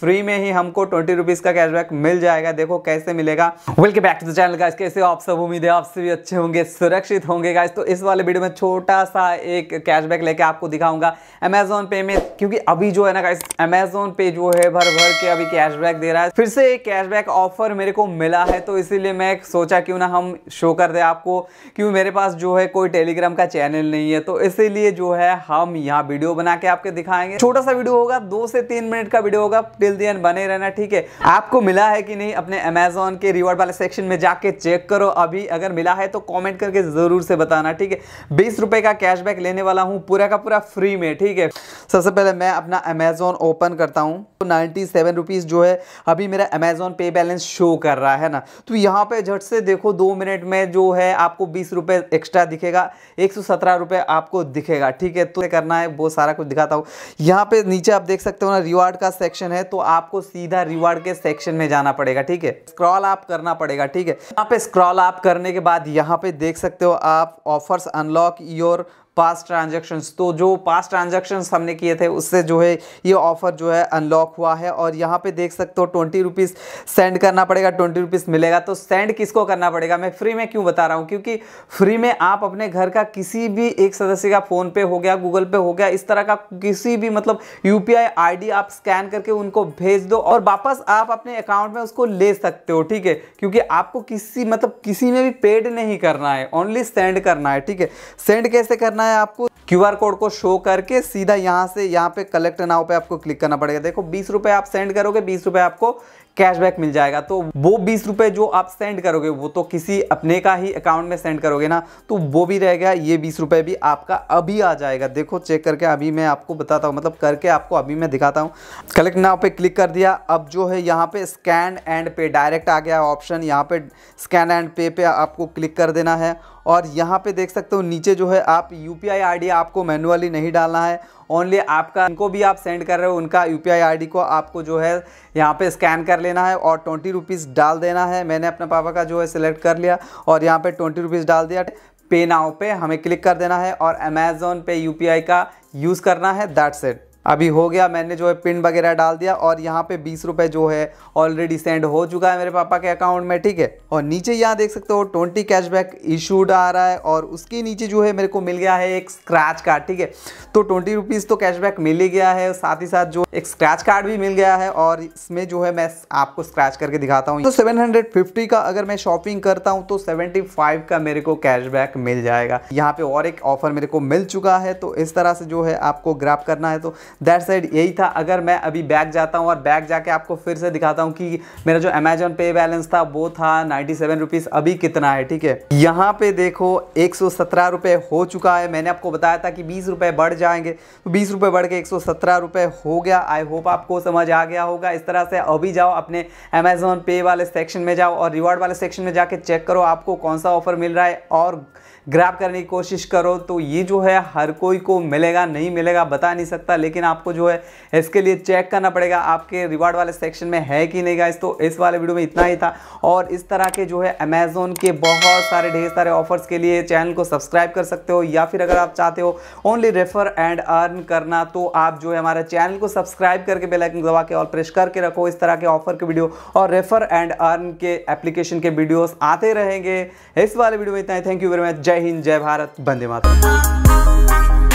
free में ही हमको ट्वेंटी रुपीज़ का कैशबैक मिल जाएगा देखो कैसे मिलेगा welcome back to the channel guys कैसे आप सब उम्मीद है आप सभी अच्छे होंगे सुरक्षित होंगे गाइस तो इस वाले वीडियो में छोटा सा एक कैशबैक लेके आपको दिखाऊंगा अमेजोन पे में क्योंकि अभी जो है ना गाइस अमेजोन पे जो है भर भर के अभी कैशबैक दे रहा है फिर से एक कैशबैक ऑफर मेरे को मिला है तो इसीलिए मैं सोचा क्यों ना हम शो कर दे आपको क्योंकि मेरे पास जो है कोई टेलीग्राम का चैनल नहीं है तो इसीलिए जो है हम यहाँ वीडियो बना के आपके दिखाएंगे छोटा सा वीडियो होगा दो से तीन मिनट का वीडियो होगा बिल्दियन बने रहना ठीक है आपको मिला है कि नहीं अपने अमेजोन के रिवॉर्ड वाले सेक्शन में जाके चेक करो अभी अगर मिला है तो कॉमेंट करके जरूर से बताना ठीक है बीस रुपए का कैशबैक लेने वाला हूँ पूरा का पूरा फ्री में ठीक है सबसे पहले मैं अपना अमेजोन ओपन करता हूँ तो नाइन्टी सेवन रुपीज़ जो है अभी मेरा अमेजोन पे बैलेंस शो कर रहा है ना तो यहाँ पे झट से देखो दो मिनट में जो है आपको बीस रुपये एक्स्ट्रा दिखेगा एक सौ सत्रह रुपये आपको दिखेगा ठीक है तो करना है वो सारा कुछ दिखाता हूँ यहाँ पे नीचे आप देख सकते हो ना रिवार्ड का सेक्शन है तो तो आपको सीधा रिवार्ड के सेक्शन में जाना पड़ेगा ठीक है स्क्रॉल आप करना पड़ेगा ठीक है यहाँ पे स्क्रॉल आप करने के बाद यहाँ पे देख सकते हो आप offers unlock your past transactions तो जो पास ट्रांजेक्शन्स हमने किए थे उससे जो है ये ऑफ़र जो है अनलॉक हुआ है और यहाँ पे देख सकते हो ट्वेंटी रुपीज़ सेंड करना पड़ेगा ट्वेंटी रुपीज़ मिलेगा तो सेंड किसको करना पड़ेगा मैं फ्री में क्यों बता रहा हूँ क्योंकि फ्री में आप अपने घर का किसी भी एक सदस्य का फ़ोन पे हो गया गूगल पे हो गया इस तरह का किसी भी मतलब यू पी आप स्कैन करके उनको भेज दो और वापस आप अपने अकाउंट में उसको ले सकते हो ठीक है क्योंकि आपको किसी मतलब किसी में भी पेड नहीं करना है ओनली सेंड करना है ठीक है सेंड कैसे करना है है आपको क्यूआर कोड को शो करके सीधा यहाँ से यहाँ पे कलेक्ट नाव पे आपको क्लिक करना पड़ेगा देखो बीस रुपए आप सेंड करोगे बीस रुपए आपको कैशबैक मिल जाएगा तो वो बीस रुपये जो आप सेंड करोगे वो तो किसी अपने का ही अकाउंट में सेंड करोगे ना तो वो भी रहेगा ये बीस रुपये भी आपका अभी आ जाएगा देखो चेक करके अभी मैं आपको बताता हूँ मतलब करके आपको अभी मैं दिखाता हूँ कलेक्ट नाव पे क्लिक कर दिया अब जो है यहाँ पे स्कैन एंड पे डायरेक्ट आ गया ऑप्शन यहाँ पे स्कैन एंड पे पे आपको क्लिक कर देना है और यहाँ पे देख सकते हो नीचे जो है आप यू पी आई आपको मैनुअली नहीं डालना है ओनली आपका उनको भी आप सेंड कर रहे हो उनका यू पी आई को आपको जो है यहाँ पे स्कैन कर ले लेना है और ट्वेंटी रुपीज़ डाल देना है मैंने अपने पापा का जो है सिलेक्ट कर लिया और यहाँ पे ट्वेंटी रुपीज़ डाल दिया पे नाव पे हमें क्लिक कर देना है और अमेज़ोन पे यूपीआई का यूज़ करना है दैट सेट अभी हो गया मैंने जो है पिन वगैरह डाल दिया और यहाँ पे बीस रुपये जो है ऑलरेडी सेंड हो चुका है मेरे पापा के अकाउंट में ठीक है और नीचे यहाँ देख सकते हो ट्वेंटी कैशबैक इशूड आ रहा है और उसके नीचे जो है मेरे को मिल गया है एक स्क्रैच कार्ड ठीक है तो ट्वेंटी रुपीज़ तो कैशबैक मिल ही गया है साथ ही साथ जो एक स्क्रैच कार्ड भी मिल गया है और इसमें जो है मैं आपको स्क्रैच करके दिखाता हूँ तो सेवन का अगर मैं शॉपिंग करता हूँ तो सेवेंटी का मेरे को कैशबैक मिल जाएगा यहाँ पे और एक ऑफर मेरे को मिल चुका है तो इस तरह से जो है आपको ग्राफ करना है तो दैट साइड यही था अगर मैं अभी बैक जाता हूँ और बैक जाके आपको फिर से दिखाता हूँ कि मेरा जो अमेजोन पे बैलेंस था वो था नाइन्टी सेवन रुपीज़ अभी कितना है ठीक है यहाँ पे देखो एक सौ सत्रह रुपये हो चुका है मैंने आपको बताया था कि बीस रुपये बढ़ जाएंगे तो बीस रुपये बढ़ के एक सौ सत्रह रुपये हो गया आई होप आपको समझ आ गया होगा इस तरह से अभी जाओ अपने अमेजोन पे वाले सेक्शन में जाओ और रिवॉर्ड वाले सेक्शन में जाके चेक करो आपको कौन सा ऑफर मिल रहा है और ग्रैब करने की कोशिश करो तो ये जो है हर कोई को मिलेगा नहीं मिलेगा बता नहीं सकता लेकिन लेकिन आपको जो है इसके लिए चेक करना पड़ेगा आपके रिवार्ड वाले सेक्शन में है कि नहीं गाइस तो इस वाले वीडियो में इतना ही था और इस तरह के जो है अमेजोन के बहुत सारे ढेर सारे ऑफर्स के लिए चैनल को सब्सक्राइब कर सकते हो या फिर अगर आप चाहते हो ओनली रेफर एंड अर्न करना तो आप जो है हमारे चैनल को सब्सक्राइब करके बेलाइकन दबा के और प्रेस करके रखो इस तरह के ऑफर के वीडियो और रेफर एंड अर्न के एप्लीकेशन के वीडियोस आते रहेंगे इस वाले वीडियो में इतना ही थैंक यू वेरी मच जय हिंद जय भारत वंदे माता